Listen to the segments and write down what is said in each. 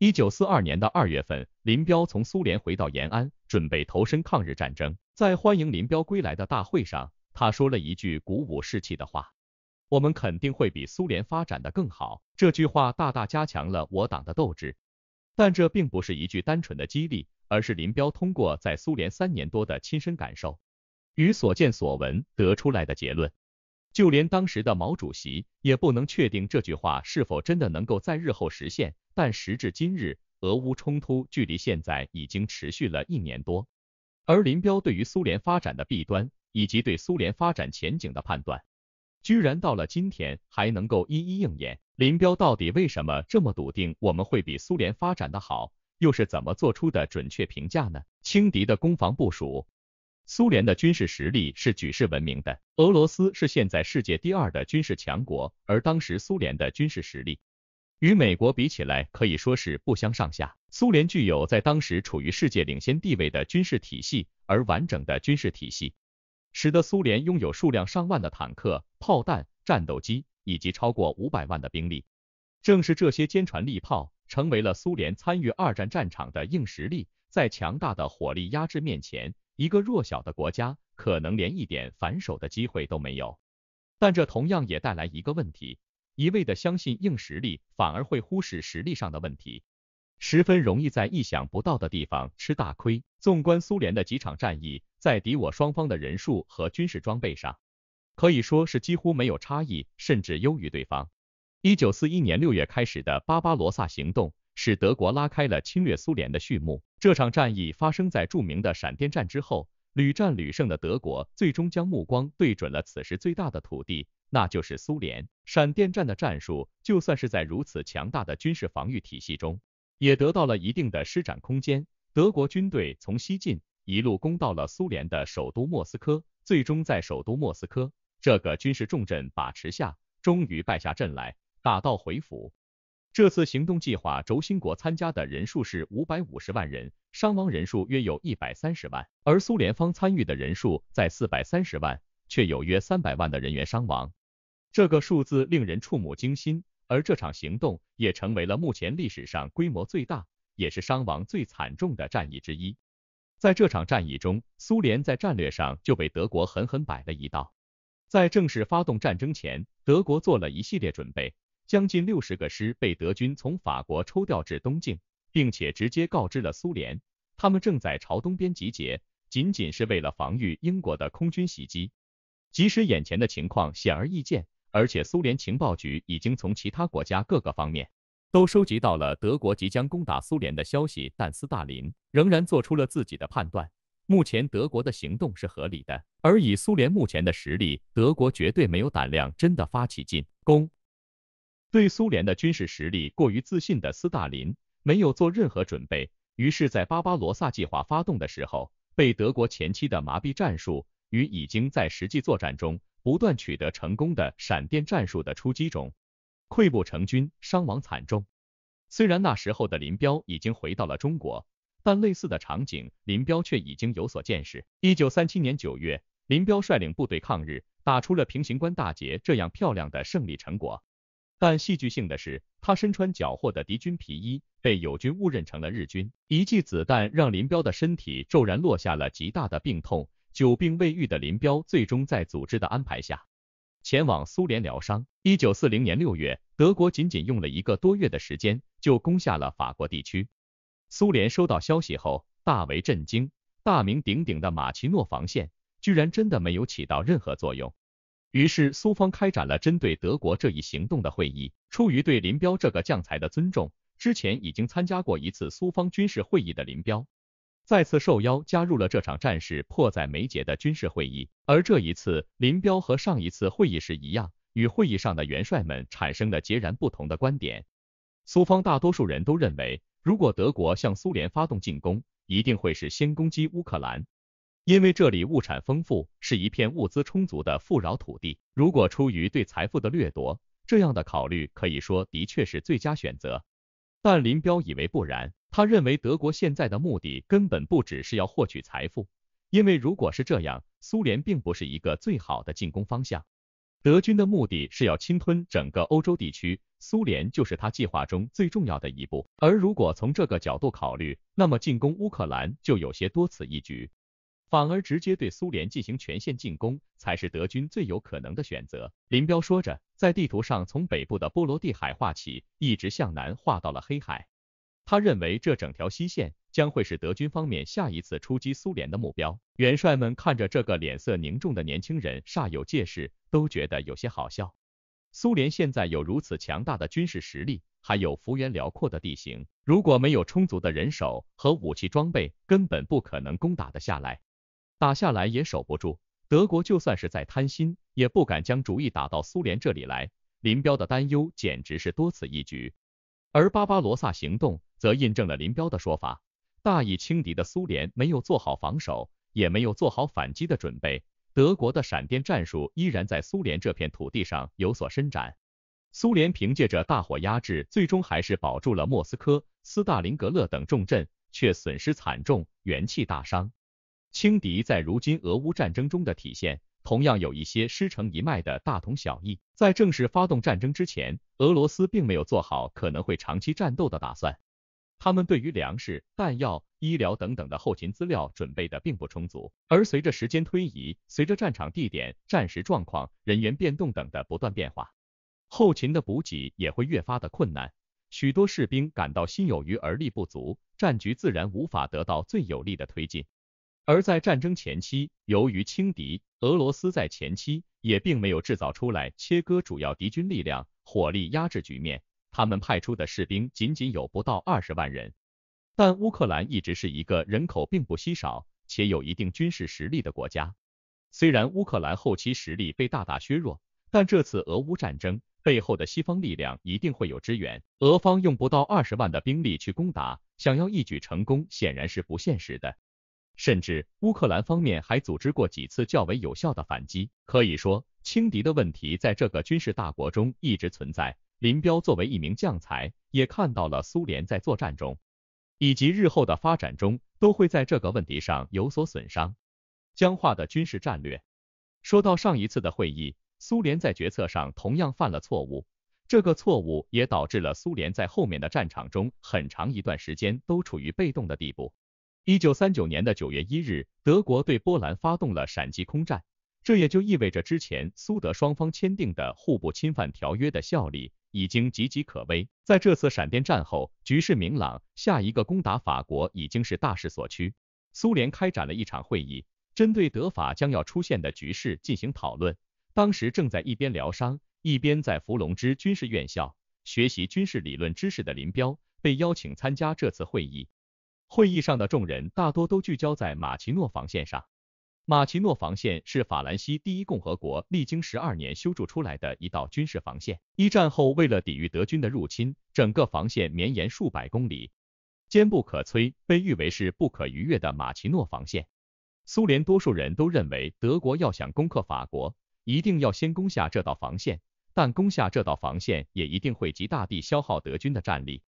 一九四二年的二月份，林彪从苏联回到延安，准备投身抗日战争。在欢迎林彪归来的大会上，他说了一句鼓舞士气的话：“我们肯定会比苏联发展的更好。”这句话大大加强了我党的斗志。但这并不是一句单纯的激励，而是林彪通过在苏联三年多的亲身感受与所见所闻得出来的结论。就连当时的毛主席也不能确定这句话是否真的能够在日后实现。但时至今日，俄乌冲突距离现在已经持续了一年多，而林彪对于苏联发展的弊端以及对苏联发展前景的判断，居然到了今天还能够一一应验。林彪到底为什么这么笃定我们会比苏联发展的好，又是怎么做出的准确评价呢？轻敌的攻防部署，苏联的军事实力是举世闻名的，俄罗斯是现在世界第二的军事强国，而当时苏联的军事实力。与美国比起来，可以说是不相上下。苏联具有在当时处于世界领先地位的军事体系，而完整的军事体系使得苏联拥有数量上万的坦克、炮弹、战斗机，以及超过五百万的兵力。正是这些坚船利炮，成为了苏联参与二战战场的硬实力。在强大的火力压制面前，一个弱小的国家可能连一点反手的机会都没有。但这同样也带来一个问题。一味的相信硬实力，反而会忽视实力上的问题，十分容易在意想不到的地方吃大亏。纵观苏联的几场战役，在敌我双方的人数和军事装备上，可以说是几乎没有差异，甚至优于对方。一九四一年六月开始的巴巴罗萨行动，使德国拉开了侵略苏联的序幕。这场战役发生在著名的闪电战之后，屡战屡胜的德国，最终将目光对准了此时最大的土地。那就是苏联闪电战的战术，就算是在如此强大的军事防御体系中，也得到了一定的施展空间。德国军队从西进，一路攻到了苏联的首都莫斯科，最终在首都莫斯科这个军事重镇把持下，终于败下阵来，打道回府。这次行动计划轴心国参加的人数是五百五十万人，伤亡人数约有一百三十万，而苏联方参与的人数在四百三十万，却有约三百万的人员伤亡。这个数字令人触目惊心，而这场行动也成为了目前历史上规模最大，也是伤亡最惨重的战役之一。在这场战役中，苏联在战略上就被德国狠狠摆了一道。在正式发动战争前，德国做了一系列准备，将近六十个师被德军从法国抽调至东境，并且直接告知了苏联，他们正在朝东边集结，仅仅是为了防御英国的空军袭击。即使眼前的情况显而易见。而且苏联情报局已经从其他国家各个方面都收集到了德国即将攻打苏联的消息，但斯大林仍然做出了自己的判断：目前德国的行动是合理的，而以苏联目前的实力，德国绝对没有胆量真的发起进攻。对苏联的军事实力过于自信的斯大林没有做任何准备，于是，在巴巴罗萨计划发动的时候，被德国前期的麻痹战术与已经在实际作战中。不断取得成功的闪电战术的出击中，溃不成军，伤亡惨重。虽然那时候的林彪已经回到了中国，但类似的场景，林彪却已经有所见识。一九三七年九月，林彪率领部队抗日，打出了平型关大捷这样漂亮的胜利成果。但戏剧性的是，他身穿缴获的敌军皮衣，被友军误认成了日军，一记子弹让林彪的身体骤然落下了极大的病痛。久病未愈的林彪，最终在组织的安排下，前往苏联疗伤。一九四零年六月，德国仅仅用了一个多月的时间，就攻下了法国地区。苏联收到消息后，大为震惊，大名鼎鼎的马奇诺防线，居然真的没有起到任何作用。于是，苏方开展了针对德国这一行动的会议。出于对林彪这个将才的尊重，之前已经参加过一次苏方军事会议的林彪。再次受邀加入了这场战事迫在眉睫的军事会议，而这一次，林彪和上一次会议时一样，与会议上的元帅们产生了截然不同的观点。苏方大多数人都认为，如果德国向苏联发动进攻，一定会是先攻击乌克兰，因为这里物产丰富，是一片物资充足的富饶土地。如果出于对财富的掠夺，这样的考虑可以说的确是最佳选择。但林彪以为不然。他认为德国现在的目的根本不只是要获取财富，因为如果是这样，苏联并不是一个最好的进攻方向。德军的目的是要侵吞整个欧洲地区，苏联就是他计划中最重要的一步。而如果从这个角度考虑，那么进攻乌克兰就有些多此一举，反而直接对苏联进行全线进攻才是德军最有可能的选择。林彪说着，在地图上从北部的波罗的海画起，一直向南画到了黑海。他认为这整条西线将会是德军方面下一次出击苏联的目标。元帅们看着这个脸色凝重的年轻人，煞有介事，都觉得有些好笑。苏联现在有如此强大的军事实力，还有幅员辽阔的地形，如果没有充足的人手和武器装备，根本不可能攻打得下来，打下来也守不住。德国就算是在贪心，也不敢将主意打到苏联这里来。林彪的担忧简直是多此一举。而巴巴罗萨行动。则印证了林彪的说法，大意轻敌的苏联没有做好防守，也没有做好反击的准备。德国的闪电战术依然在苏联这片土地上有所伸展。苏联凭借着大火压制，最终还是保住了莫斯科、斯大林格勒等重镇，却损失惨重，元气大伤。轻敌在如今俄乌战争中的体现，同样有一些师承一脉的大同小异。在正式发动战争之前，俄罗斯并没有做好可能会长期战斗的打算。他们对于粮食、弹药、医疗等等的后勤资料准备的并不充足，而随着时间推移，随着战场地点、战时状况、人员变动等的不断变化，后勤的补给也会越发的困难，许多士兵感到心有余而力不足，战局自然无法得到最有力的推进。而在战争前期，由于轻敌，俄罗斯在前期也并没有制造出来切割主要敌军力量、火力压制局面。他们派出的士兵仅仅有不到二十万人，但乌克兰一直是一个人口并不稀少且有一定军事实力的国家。虽然乌克兰后期实力被大大削弱，但这次俄乌战争背后的西方力量一定会有支援。俄方用不到二十万的兵力去攻打，想要一举成功显然是不现实的。甚至乌克兰方面还组织过几次较为有效的反击，可以说轻敌的问题在这个军事大国中一直存在。林彪作为一名将才，也看到了苏联在作战中以及日后的发展中都会在这个问题上有所损伤。僵化的军事战略。说到上一次的会议，苏联在决策上同样犯了错误，这个错误也导致了苏联在后面的战场中很长一段时间都处于被动的地步。一九三九年的九月一日，德国对波兰发动了闪击空战，这也就意味着之前苏德双方签订的互不侵犯条约的效力。已经岌岌可危。在这次闪电战后，局势明朗，下一个攻打法国已经是大势所趋。苏联开展了一场会议，针对德法将要出现的局势进行讨论。当时正在一边疗伤，一边在伏龙芝军事院校学习军事理论知识的林彪，被邀请参加这次会议。会议上的众人大多都聚焦在马奇诺防线上。马奇诺防线是法兰西第一共和国历经十二年修筑出来的一道军事防线。一战后，为了抵御德军的入侵，整个防线绵延数百公里，坚不可摧，被誉为是不可逾越的马奇诺防线。苏联多数人都认为，德国要想攻克法国，一定要先攻下这道防线，但攻下这道防线也一定会极大地消耗德军的战力。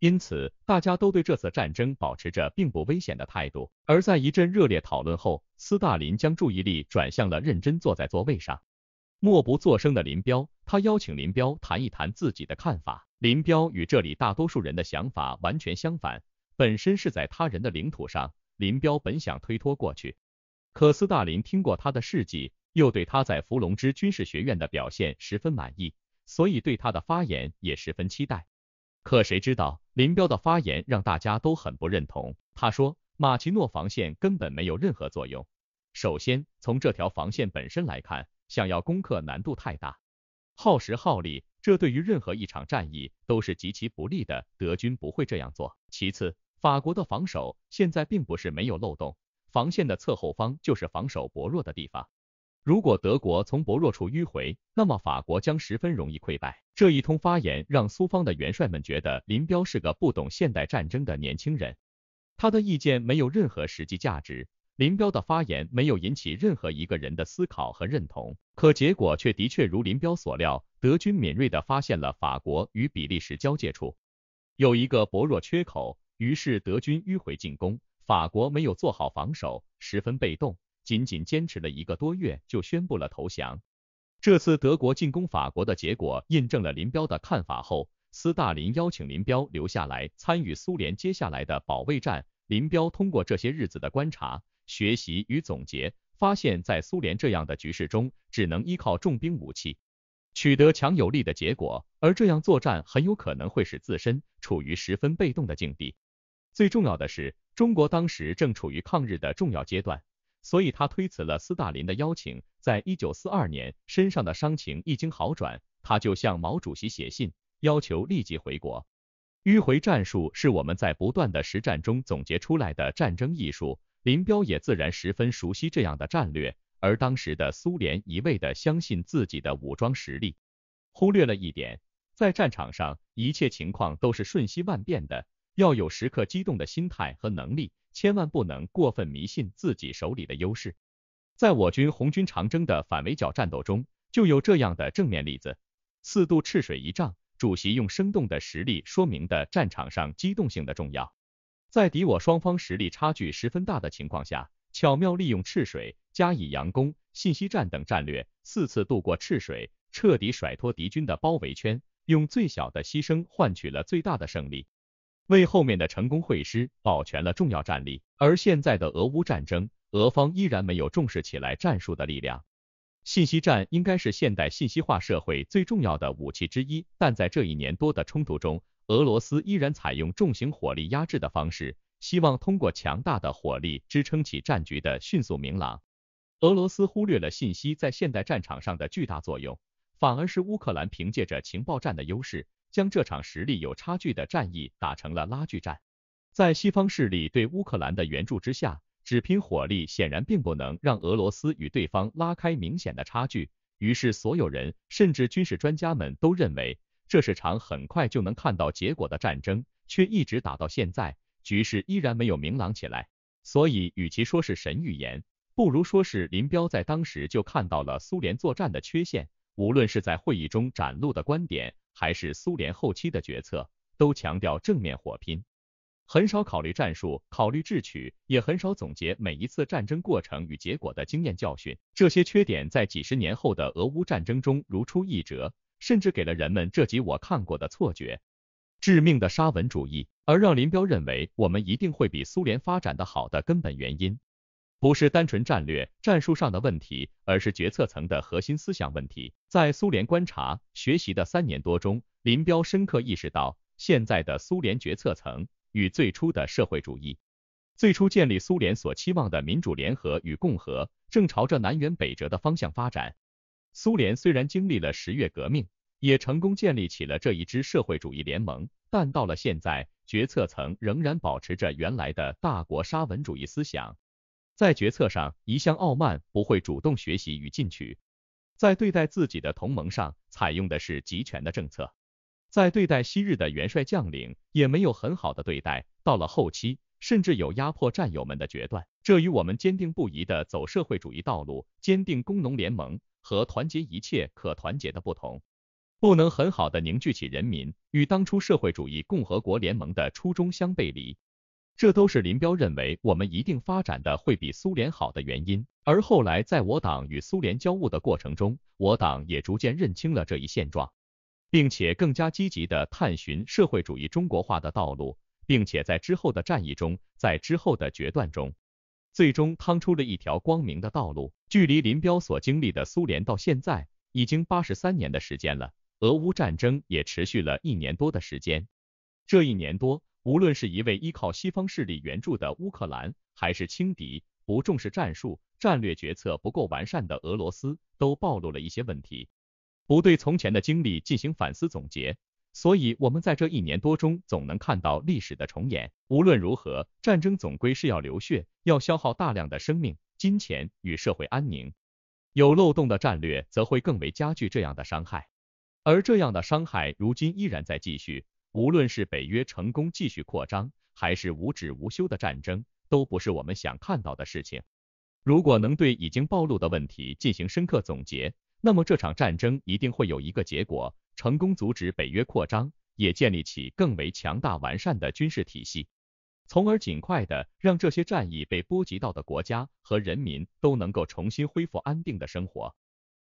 因此，大家都对这次战争保持着并不危险的态度。而在一阵热烈讨论后，斯大林将注意力转向了认真坐在座位上、默不作声的林彪。他邀请林彪谈一谈自己的看法。林彪与这里大多数人的想法完全相反，本身是在他人的领土上。林彪本想推脱过去，可斯大林听过他的事迹，又对他在伏龙芝军事学院的表现十分满意，所以对他的发言也十分期待。可谁知道？林彪的发言让大家都很不认同。他说，马奇诺防线根本没有任何作用。首先，从这条防线本身来看，想要攻克难度太大，耗时耗力，这对于任何一场战役都是极其不利的。德军不会这样做。其次，法国的防守现在并不是没有漏洞，防线的侧后方就是防守薄弱的地方。如果德国从薄弱处迂回，那么法国将十分容易溃败。这一通发言让苏方的元帅们觉得林彪是个不懂现代战争的年轻人，他的意见没有任何实际价值。林彪的发言没有引起任何一个人的思考和认同，可结果却的确如林彪所料，德军敏锐地发现了法国与比利时交界处有一个薄弱缺口，于是德军迂回进攻，法国没有做好防守，十分被动。仅仅坚持了一个多月，就宣布了投降。这次德国进攻法国的结果印证了林彪的看法后，斯大林邀请林彪留下来参与苏联接下来的保卫战。林彪通过这些日子的观察、学习与总结，发现，在苏联这样的局势中，只能依靠重兵武器取得强有力的结果，而这样作战很有可能会使自身处于十分被动的境地。最重要的是，中国当时正处于抗日的重要阶段。所以他推辞了斯大林的邀请，在一九四二年身上的伤情一经好转，他就向毛主席写信，要求立即回国。迂回战术是我们在不断的实战中总结出来的战争艺术，林彪也自然十分熟悉这样的战略。而当时的苏联一味的相信自己的武装实力，忽略了一点，在战场上一切情况都是瞬息万变的，要有时刻激动的心态和能力。千万不能过分迷信自己手里的优势。在我军红军长征的反围剿战斗中，就有这样的正面例子：四渡赤水一仗，主席用生动的实例说明的战场上机动性的重要。在敌我双方实力差距十分大的情况下，巧妙利用赤水，加以佯攻、信息战等战略，四次渡过赤水，彻底甩脱敌军的包围圈，用最小的牺牲换取了最大的胜利。为后面的成功会师保全了重要战力。而现在的俄乌战争，俄方依然没有重视起来战术的力量。信息战应该是现代信息化社会最重要的武器之一，但在这一年多的冲突中，俄罗斯依然采用重型火力压制的方式，希望通过强大的火力支撑起战局的迅速明朗。俄罗斯忽略了信息在现代战场上的巨大作用，反而是乌克兰凭借着情报战的优势。将这场实力有差距的战役打成了拉锯战，在西方势力对乌克兰的援助之下，只拼火力显然并不能让俄罗斯与对方拉开明显的差距。于是，所有人，甚至军事专家们都认为这是场很快就能看到结果的战争，却一直打到现在，局势依然没有明朗起来。所以，与其说是神预言，不如说是林彪在当时就看到了苏联作战的缺陷，无论是在会议中展露的观点。还是苏联后期的决策，都强调正面火拼，很少考虑战术，考虑智取，也很少总结每一次战争过程与结果的经验教训。这些缺点在几十年后的俄乌战争中如出一辙，甚至给了人们这集我看过的错觉：致命的沙文主义。而让林彪认为我们一定会比苏联发展的好的根本原因，不是单纯战略、战术上的问题，而是决策层的核心思想问题。在苏联观察学习的三年多中，林彪深刻意识到，现在的苏联决策层与最初的社会主义、最初建立苏联所期望的民主联合与共和，正朝着南辕北辙的方向发展。苏联虽然经历了十月革命，也成功建立起了这一支社会主义联盟，但到了现在，决策层仍然保持着原来的大国沙文主义思想，在决策上一向傲慢，不会主动学习与进取。在对待自己的同盟上，采用的是集权的政策；在对待昔日的元帅将领，也没有很好的对待。到了后期，甚至有压迫战友们的决断，这与我们坚定不移的走社会主义道路、坚定工农联盟和团结一切可团结的不同，不能很好的凝聚起人民，与当初社会主义共和国联盟的初衷相背离。这都是林彪认为我们一定发展的会比苏联好的原因，而后来在我党与苏联交恶的过程中，我党也逐渐认清了这一现状，并且更加积极的探寻社会主义中国化的道路，并且在之后的战役中，在之后的决断中，最终趟出了一条光明的道路。距离林彪所经历的苏联到现在已经八十三年的时间了，俄乌战争也持续了一年多的时间，这一年多。无论是一位依靠西方势力援助的乌克兰，还是轻敌、不重视战术、战略决策不够完善的俄罗斯，都暴露了一些问题。不对从前的经历进行反思总结，所以我们在这一年多中总能看到历史的重演。无论如何，战争总归是要流血，要消耗大量的生命、金钱与社会安宁。有漏洞的战略则会更为加剧这样的伤害，而这样的伤害如今依然在继续。无论是北约成功继续扩张，还是无止无休的战争，都不是我们想看到的事情。如果能对已经暴露的问题进行深刻总结，那么这场战争一定会有一个结果，成功阻止北约扩张，也建立起更为强大完善的军事体系，从而尽快的让这些战役被波及到的国家和人民都能够重新恢复安定的生活。